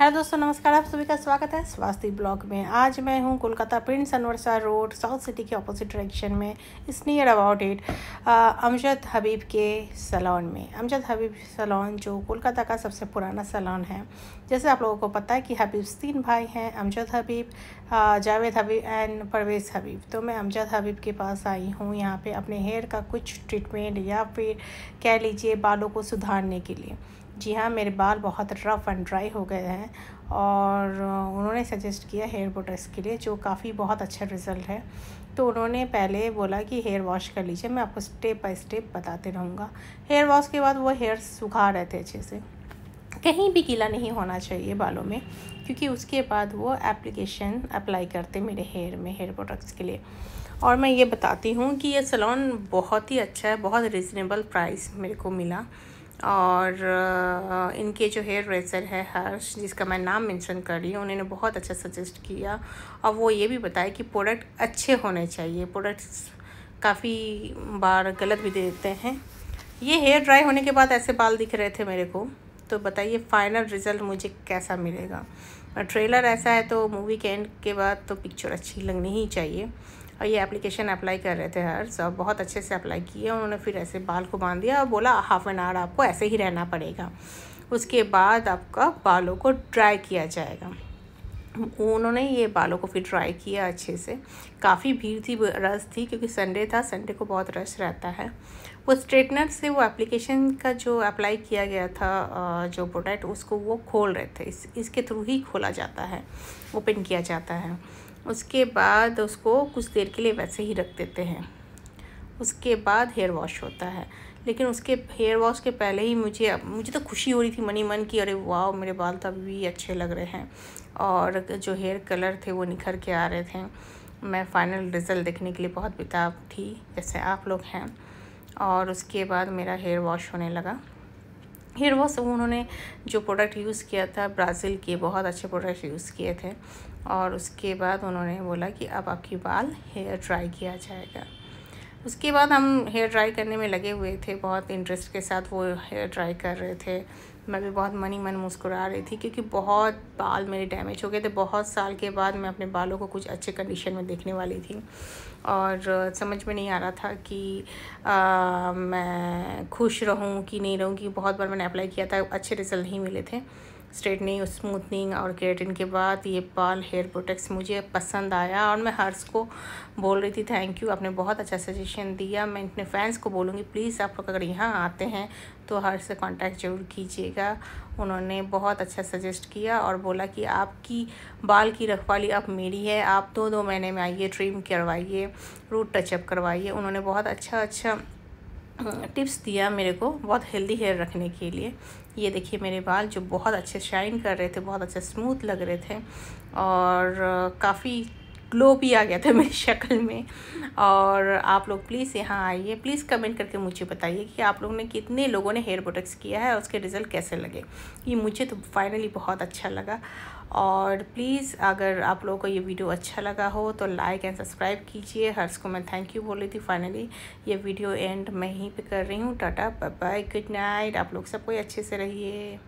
Hello दोस्तों नमस्कार आप सभी का स्वागत है स्वास्थ्य ब्लॉग में आज मैं हूँ Kolkata prince Anwar Shah road south city के ऑपोजिट डायरेक्शन में इस near about it Amjad Habib के सलोन में अमजद हबीब सलोन जो कोलकाता का सबसे पुराना सलोन है जैसे आप लोगों को पता है कि हबीब तीन भाई हैं अमजद हबीब जावेद हबीब एंड परवेज़ हबीब तो मैं अमजद हबीब के पास आई हूँ यहाँ पर अपने हेयर का कुछ ट्रीटमेंट या फिर कह लीजिए बालों को सुधारने के लिए जी हाँ मेरे बाल बहुत रफ़ एंड ड्राई हो गए हैं और उन्होंने सजेस्ट किया हेयर प्रोडक्ट्स के लिए जो काफ़ी बहुत अच्छा रिज़ल्ट है तो उन्होंने पहले बोला कि हेयर वॉश कर लीजिए मैं आपको स्टेप बाय स्टेप बताते रहूँगा हेयर वॉश के बाद वो हेयर सुखा रहे थे अच्छे से कहीं भी गीला नहीं होना चाहिए बालों में क्योंकि उसके बाद वो एप्लीकेशन अप्लाई करते मेरे हेयर में हेयर प्रोडक्ट्स के लिए और मैं ये बताती हूँ कि ये सलोन बहुत ही अच्छा है बहुत रिजनेबल प्राइस मेरे को मिला और इनके जो हेयर रेसर है हर्ष जिसका मैं नाम मेंशन कर रही हूँ उन्होंने बहुत अच्छा सजेस्ट किया और वो ये भी बताया कि प्रोडक्ट अच्छे होने चाहिए प्रोडक्ट्स काफ़ी बार गलत भी देते हैं ये हेयर ड्राई होने के बाद ऐसे बाल दिख रहे थे मेरे को तो बताइए फाइनल रिज़ल्ट मुझे कैसा मिलेगा ट्रेलर ऐसा है तो मूवी के एंड के बाद तो पिक्चर अच्छी लगनी ही चाहिए और ये एप्लीकेशन अप्लाई कर रहे थे हर सब बहुत अच्छे से अप्लाई किए उन्होंने फिर ऐसे बाल को बांध दिया और बोला हाफ एन आवर आपको ऐसे ही रहना पड़ेगा उसके बाद आपका बालों को ड्राई किया जाएगा उन्होंने ये बालों को फिर ड्राई किया अच्छे से काफ़ी भीड़ थी रश थी क्योंकि संडे था संडे को बहुत रश रहता है वो स्ट्रेटनर से वो एप्लीकेशन का जो अप्लाई किया गया था जो प्रोडक्ट उसको वो खोल रहे थे इस इसके थ्रू ही खोला जाता है ओपन किया जाता है उसके बाद उसको कुछ देर के लिए वैसे ही रख देते हैं उसके बाद हेयर वॉश होता है लेकिन उसके हेयर वॉश के पहले ही मुझे मुझे तो खुशी हो रही थी मनी मन की अरे वाह मेरे बाल तो अभी भी अच्छे लग रहे हैं और जो हेयर कलर थे वो निखर के आ रहे थे मैं फ़ाइनल रिज़ल्ट देखने के लिए बहुत बेताब थी जैसे आप लोग हैं और उसके बाद मेरा हेयर वॉश होने लगा हेयर से उन्होंने जो प्रोडक्ट यूज़ किया था ब्राज़ील के बहुत अच्छे प्रोडक्ट यूज़ किए थे और उसके बाद उन्होंने बोला कि अब आपकी बाल हेयर ड्राई किया जाएगा उसके बाद हम हेयर ड्राई करने में लगे हुए थे बहुत इंटरेस्ट के साथ वो हेयर ड्राई कर रहे थे मैं भी बहुत मनी मन मुस्कुरा रही थी क्योंकि बहुत बाल मेरे डैमेज हो गए थे बहुत साल के बाद मैं अपने बालों को कुछ अच्छे कंडीशन में देखने वाली थी और समझ में नहीं आ रहा था कि आ, मैं खुश रहूं कि नहीं रहूं कि बहुत बार मैंने अप्लाई किया था अच्छे रिज़ल्ट नहीं मिले थे स्ट्रेटनिंग स्मूथनिंग और केरेटिन के बाद ये बाल हेयर प्रोटेक्ट्स मुझे पसंद आया और मैं हर्ष को बोल रही थी थैंक यू आपने बहुत अच्छा सजेशन दिया मैं अपने फैंस को बोलूँगी प्लीज़ आप लोग अगर यहाँ आते हैं तो हर से कांटेक्ट ज़रूर कीजिएगा उन्होंने बहुत अच्छा सजेस्ट किया और बोला कि आपकी बाल की रखवाली अब मेरी है आप दो दो महीने में आइए ट्रिम करवाइए रूट टचअप करवाइए उन्होंने बहुत अच्छा अच्छा हाँ। टिप्स दिया मेरे को बहुत हेल्दी हेयर रखने के लिए ये देखिए मेरे बाल जो बहुत अच्छे शाइन कर रहे थे बहुत अच्छे स्मूथ लग रहे थे और काफ़ी ग्लो भी आ गया था मेरी शक्ल में और आप लोग प्लीज़ यहाँ आइए प्लीज़ कमेंट करके मुझे बताइए कि आप लोग ने कितने लोगों ने हेयर प्रोडक्ट्स किया है और उसके रिज़ल्ट कैसे लगे ये मुझे तो फाइनली बहुत अच्छा लगा और प्लीज़ अगर आप लोगों को ये वीडियो अच्छा लगा हो तो लाइक एंड सब्सक्राइब कीजिए हर्ष को मैं थैंक यू बोल रही थी फाइनली ये वीडियो एंड मैं ही पे कर रही हूँ टाटा बाय गुड नाइट आप लोग सब कोई अच्छे से रहिए